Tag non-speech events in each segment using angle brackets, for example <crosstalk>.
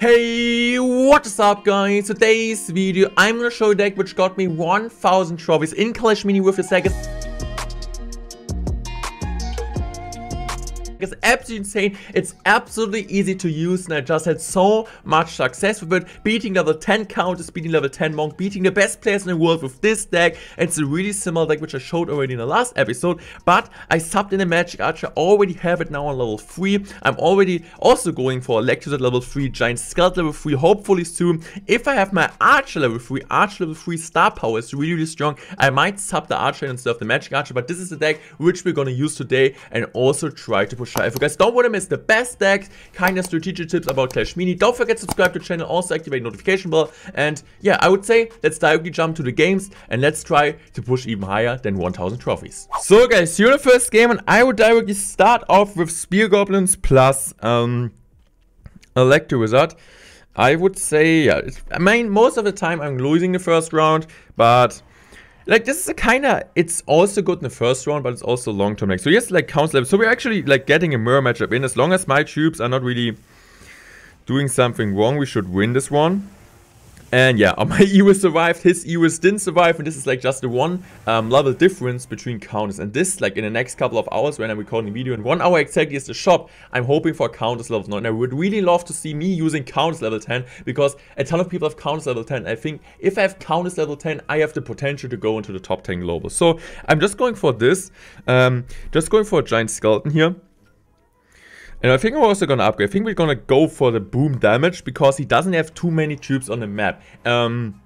Hey, what's up guys? Today's video I'm gonna show a deck which got me 1000 trophies in Clash Mini with the second. is absolutely insane. It's absolutely easy to use and I just had so much success with it. Beating level 10 counters, beating level 10 monk, beating the best players in the world with this deck. It's a really similar deck which I showed already in the last episode. But I subbed in a magic archer, already have it now on level 3. I'm already also going for Electus at level 3, Giant Scout level 3, hopefully soon. If I have my Archer level 3, Archer level 3 star power is really, really strong. I might sub the Archer instead of the Magic Archer, but this is the deck which we're gonna use today and also try to push if you guys, don't want to miss the best decks, kind of strategic tips about Clash Mini. Don't forget to subscribe to the channel, also activate notification bell. And yeah, I would say let's directly jump to the games and let's try to push even higher than 1000 trophies. So guys, here the first game and I would directly start off with Spear Goblins plus um, Electro Wizard. I would say, yeah, I mean, most of the time I'm losing the first round, but like this is a kind of it's also good in the first round but it's also long term like so yes like council level so we're actually like getting a mirror matchup in as long as my troops are not really doing something wrong we should win this one and yeah, <laughs> my EOS survived, his EOS didn't survive, and this is like just the one um, level difference between counters. And this, like in the next couple of hours when I'm recording video, in one hour exactly is the shop, I'm hoping for counters level 9. And I would really love to see me using counters level 10, because a ton of people have counters level 10. I think if I have counters level 10, I have the potential to go into the top 10 global. So I'm just going for this, um, just going for a giant skeleton here. And I think we're also gonna upgrade. I think we're gonna go for the boom damage because he doesn't have too many troops on the map. Um,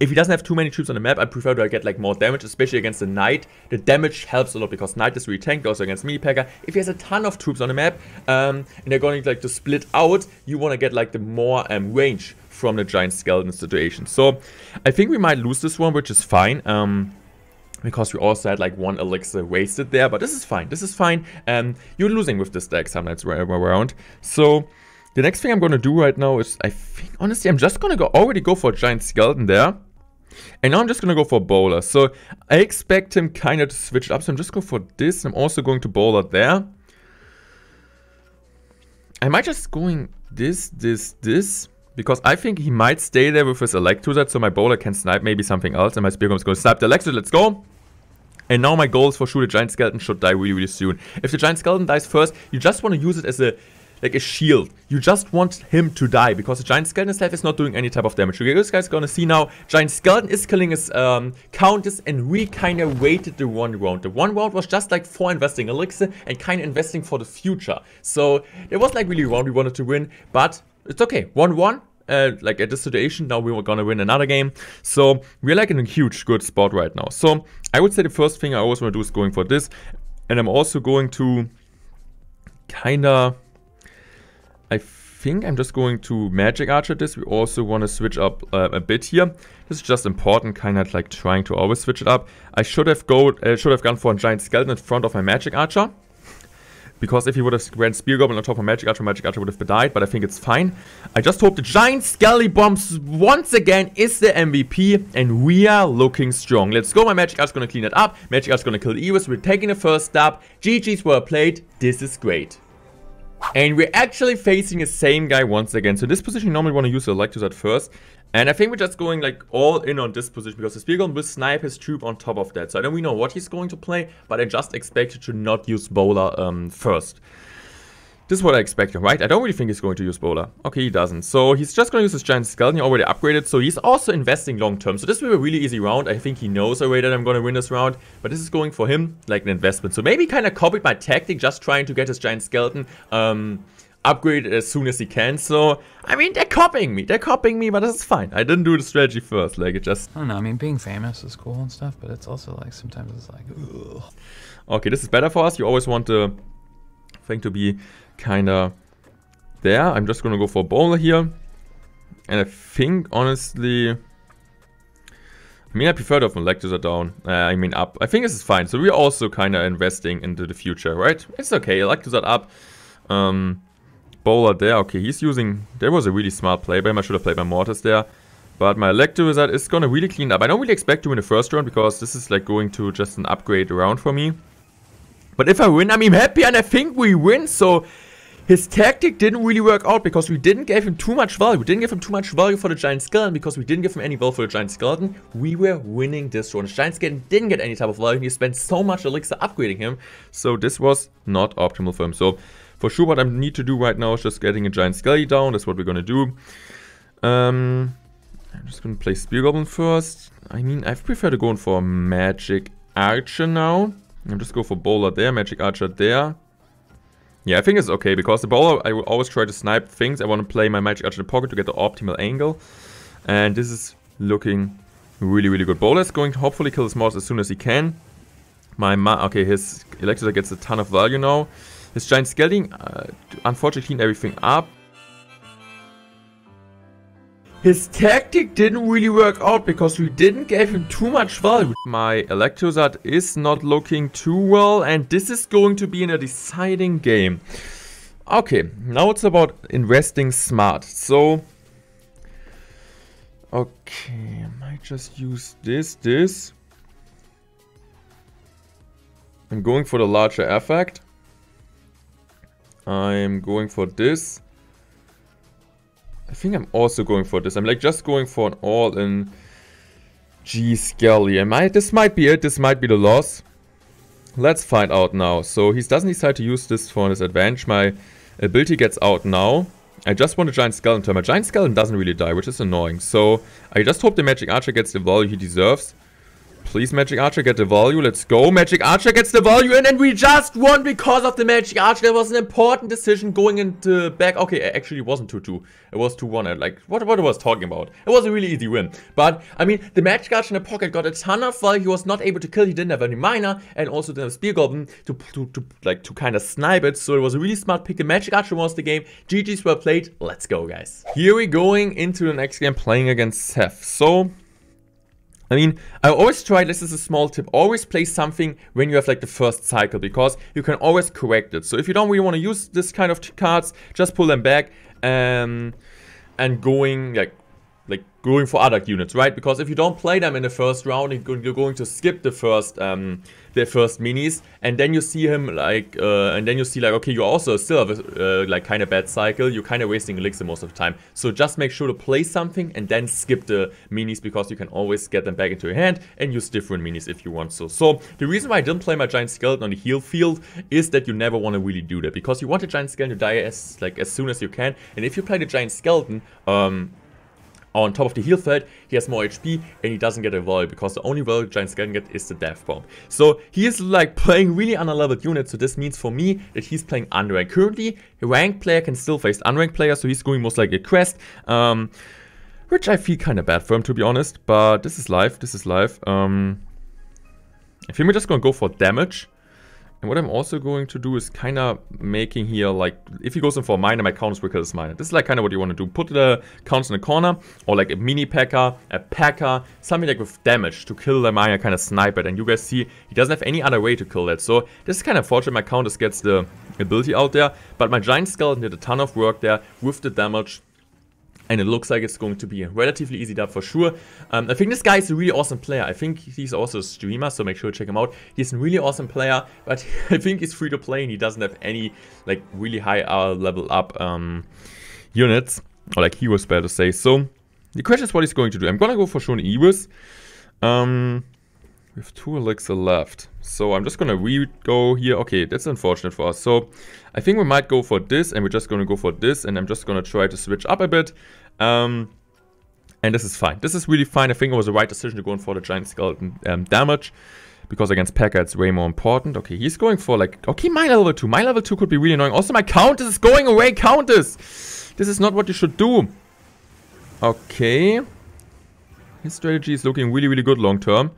if he doesn't have too many troops on the map, I prefer to get like more damage, especially against the Knight. The damage helps a lot because Knight is really tanked. also against mini Packer. If he has a ton of troops on the map um, and they're going like to split out, you want to get like the more um, range from the Giant Skeleton situation. So I think we might lose this one, which is fine. Um, because we also had like one elixir wasted there, but this is fine, this is fine. Um, you're losing with this deck sometimes around. So the next thing I'm gonna do right now is, I think, honestly, I'm just gonna go already go for a giant skeleton there. And now I'm just gonna go for bowler. So I expect him kinda to switch it up, so I'm just going for this. I'm also going to bowler there. Am I just going this, this, this? Because I think he might stay there with his Electruzet, so my bowler can snipe maybe something else, and my Spear is going to snipe the Electruzet. Let's go! And now my goals for sure the giant skeleton should die really, really soon. If the giant skeleton dies first, you just want to use it as a like a shield. You just want him to die because the giant skeleton itself is not doing any type of damage. Okay, this guy's gonna see now. Giant skeleton is killing his um, and we kinda waited the one round. The one round was just like for investing elixir and kinda investing for the future. So it was like really round we wanted to win, but it's okay. 1-1, uh, like at this situation. Now we were gonna win another game. So we're like in a huge good spot right now. So I would say the first thing I always wanna do is going for this. And I'm also going to kinda, I think I'm just going to Magic Archer this. We also wanna switch up uh, a bit here. This is just important, kinda like trying to always switch it up. I should have, go, uh, should have gone for a Giant Skeleton in front of my Magic Archer. Because if he would have ran Spear Goblin on top of Magic Ultra, Magic Ultra would have died, but I think it's fine. I just hope the Giant Skelly Bombs once again is the MVP, and we are looking strong. Let's go, my Magic Archer's gonna clean it up, Magic Archer's gonna kill Evis, we're taking the first stab, GG's well played, this is great. And we're actually facing the same guy once again. So this position you normally want to use the Electus at first. And I think we're just going like all in on this position because the Speargon will snipe his troop on top of that. So I don't really know what he's going to play, but I just expected to not use Bowler um, first. This is what I expected, right? I don't really think he's going to use Bowler. Okay, he doesn't. So he's just going to use his Giant Skeleton. He already upgraded, so he's also investing long term. So this will be a really easy round. I think he knows already that I'm going to win this round. But this is going for him like an investment. So maybe kind of copied my tactic, just trying to get his Giant Skeleton um, upgrade it as soon as he can. So, I mean, they're copying me. They're copying me, but that's fine. I didn't do the strategy first. Like, it just... I don't know. I mean, being famous is cool and stuff, but it's also like, sometimes it's like, ugh. Okay, this is better for us. You always want the thing to be kind of there. I'm just going to go for bowler here. And I think, honestly... I mean, I prefer to have my lectures are down. Uh, I mean, up. I think this is fine. So we're also kind of investing into the future, right? It's okay. Lectures are up. Um, bowler there. Okay, he's using... There was a really smart play by him. I should have played my Mortis there. But my Electrowizard is going to really clean up. I don't really expect to win the first round because this is like going to just an upgrade round for me. But if I win, I'm happy and I think we win. So his tactic didn't really work out because we didn't give him too much value. We didn't give him too much value for the Giant Skeleton because we didn't give him any value for the Giant Skeleton. We were winning this round. The Giant Skeleton didn't get any type of value. He spent so much Elixir upgrading him. So this was not optimal for him. So for sure what I need to do right now is just getting a giant skelly down. That's what we're gonna do. Um, I'm just gonna play Spear Goblin first. I mean, I prefer to go in for Magic Archer now. I'm just go for Bowler there, Magic Archer there. Yeah, I think it's okay, because the Bowler, I will always try to snipe things. I want to play my Magic Archer in the pocket to get the optimal angle. And this is looking really, really good. Bowler is going to hopefully kill the Smalls as soon as he can. My ma Okay, his electric gets a ton of value now. This giant scaling uh, unfortunately cleaned everything up. His tactic didn't really work out because we didn't give him too much value. My Electrozard is not looking too well and this is going to be in a deciding game. Okay, now it's about investing smart. So, okay, I might just use this, this. I'm going for the larger effect. I'm going for this. I think I'm also going for this. I'm like just going for an all-in G Skelly. Am I? This might be it. This might be the loss. Let's find out now. So he doesn't decide to use this for his advantage. My ability gets out now. I just want a Giant Skeleton. My Giant Skeleton doesn't really die, which is annoying. So I just hope the Magic Archer gets the value he deserves. Please, Magic Archer, get the value. Let's go. Magic Archer gets the value in, and we just won because of the Magic Archer. That was an important decision going into back. Okay, actually, it wasn't 2-2. It was 2-1. Uh, like, what, what I was talking about. It was a really easy win. But, I mean, the Magic Archer in the pocket got a ton of value. He was not able to kill. He didn't have any Miner, and also didn't have spear to, to, to, like, to kind of snipe it. So it was a really smart pick. The Magic Archer was the game. GG's well played. Let's go, guys. Here we going into the next game playing against Seth. So, I mean, I always try, this is a small tip, always play something when you have like the first cycle because you can always correct it. So if you don't really want to use this kind of cards, just pull them back and um, and going like like going for other units, right? Because if you don't play them in the first round, you're going to skip the first um, first minis, and then you see him like, uh, and then you see like, okay, you also still have a, uh, like kind of bad cycle. You're kind of wasting elixir most of the time. So just make sure to play something and then skip the minis because you can always get them back into your hand and use different minis if you want so. So the reason why I didn't play my giant skeleton on the heal field is that you never want to really do that because you want the giant skeleton to die as like as soon as you can, and if you play the giant skeleton, um, on top of the heal threat, he has more HP and he doesn't get a wall because the only wall Giant can get is the death bomb. So he is like playing really underleveled units, so this means for me that he's playing unranked. Currently, a ranked player can still face unranked players, so he's going most like a quest. Um, which I feel kind of bad for him, to be honest, but this is life, this is life. Um, I think we're just gonna go for damage. And what I'm also going to do is kind of making here like, if he goes in for a miner, my counter is weaker as miner. This is like kind of what you want to do. Put the counts in the corner or like a mini packer, a packer, something like with damage to kill the miner, kind of sniper. And you guys see, he doesn't have any other way to kill that. So this is kind of fortunate my counter gets the ability out there. But my giant skeleton did a ton of work there with the damage and it looks like it's going to be a relatively easy dub for sure. Um, I think this guy is a really awesome player. I think he's also a streamer, so make sure to check him out. He's a really awesome player, but <laughs> I think he's free to play and he doesn't have any like really high level up um, units, or like heroes better to say. So the question is what he's going to do. I'm gonna go for Shone Iwis. Um, we have two elixir left. So I'm just going to re-go here. Okay, that's unfortunate for us. So I think we might go for this and we're just going to go for this. And I'm just going to try to switch up a bit. Um, and this is fine. This is really fine. I think it was the right decision to go in for the giant skeleton um, damage. Because against Pekka, it's way more important. Okay, he's going for like... Okay, my level 2. My level 2 could be really annoying. Also, my Countess is going away. Countess! This is not what you should do. Okay. His strategy is looking really, really good long term.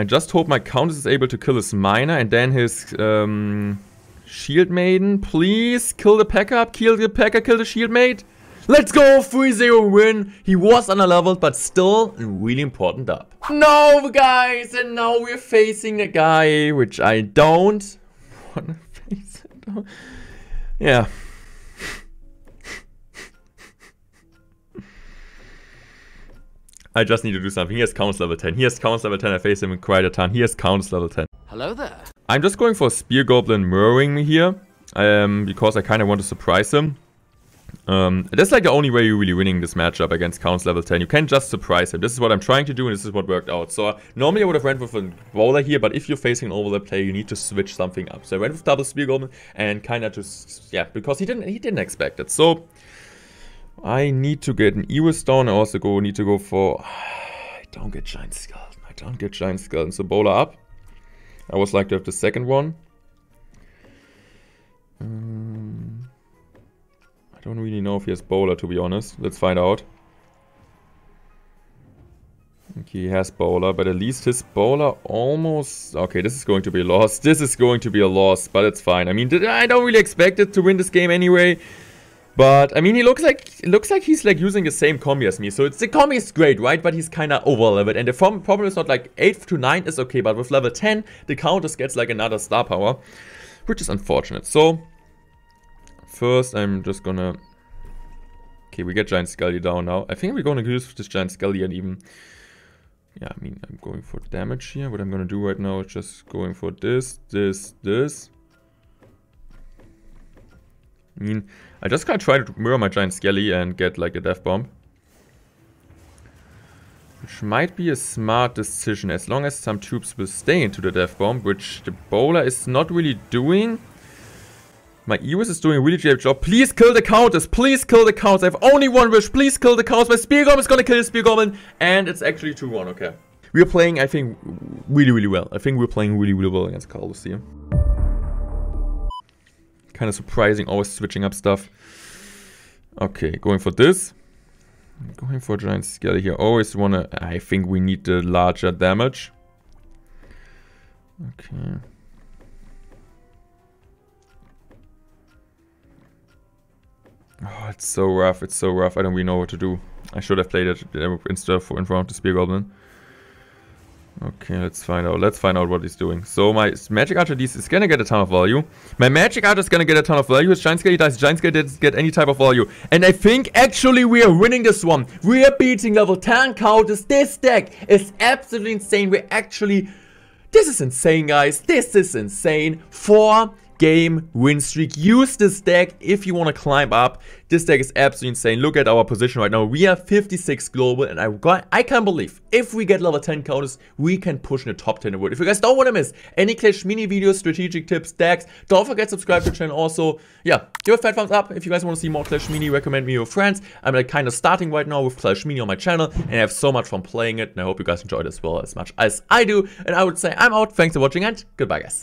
I just hope my Countess is able to kill his Miner and then his um, Shield Maiden. Please kill the Packer, kill the Packer, kill the Shield Maiden! Let's go, 3-0 win. He was underleveled, but still a really important up. No, guys, and now we're facing a guy which I don't <laughs> want to face. Yeah. I just need to do something. He has counts level 10. He has counts level 10. I face him quite a ton. He has counts level 10. Hello there. I'm just going for Spear Goblin mirroring me here. Um, because I kind of want to surprise him. Um, that's like the only way you're really winning this matchup against Counts level 10. You can just surprise him. This is what I'm trying to do and this is what worked out. So uh, normally I would have went with a bowler here, but if you're facing an overlap player, you need to switch something up. So I went with double spear goblin and kind of just, yeah, because he didn't he didn't expect it. So I need to get an Ewa Stone. I also go need to go for... <sighs> I don't get Giant Skeleton. I don't get Giant Skeleton. So bowler up. I was like to have the second one. Um, I don't really know if he has bowler, to be honest. Let's find out. He has bowler, but at least his bowler almost... Okay, this is going to be a loss. This is going to be a loss, but it's fine. I mean, I don't really expect it to win this game anyway. But, I mean, he looks like looks like he's, like, using the same combi as me. So, it's, the combi is great, right? But he's kind of over-leveled. And the problem is not, like, 8 to 9 is okay. But with level 10, the counters gets, like, another star power. Which is unfortunate. So, first, I'm just gonna... Okay, we get Giant Scully down now. I think we're gonna use this Giant Scully and even... Yeah, I mean, I'm going for damage here. What I'm gonna do right now is just going for this, this, this mean, I just gotta try to mirror my giant skelly and get like a death bomb. Which might be a smart decision as long as some troops will stay into the death bomb, which the bowler is not really doing. My Eos is doing a really great job. Please kill the counters. Please kill the counters. I have only one wish. Please kill the counters. My spear goblin is gonna kill the spear goblin. And it's actually 2-1, okay. We're playing, I think, really, really well. I think we're playing really, really well against Carlos here. Kind of surprising, always switching up stuff. Okay, going for this. Going for giant skelly here. Always wanna... I think we need the larger damage. Okay. Oh, it's so rough. It's so rough. I don't really know what to do. I should have played it instead of in front of the Spear Goblin. Okay, let's find out. Let's find out what he's doing. So my Magic Archer DC is gonna get a ton of value. My Magic Archer is gonna get a ton of value. His Giant Scale dies. Giant Scale doesn't get any type of value. And I think actually we are winning this one. We are beating level 10 counters. This deck is absolutely insane. We're actually... This is insane, guys. This is insane. For game win streak. Use this deck if you want to climb up. This deck is absolutely insane. Look at our position right now. We are 56 global and I got, I can't believe if we get level 10 counters, we can push in the top 10 of the world. If you guys don't want to miss any Clash mini videos, strategic tips, decks, don't forget to subscribe to the channel also. Yeah, give a fat thumbs up if you guys want to see more Clash mini, recommend me your friends. I'm like kind of starting right now with Clash mini on my channel and I have so much fun playing it and I hope you guys enjoyed as well as much as I do. And I would say I'm out. Thanks for watching and goodbye guys.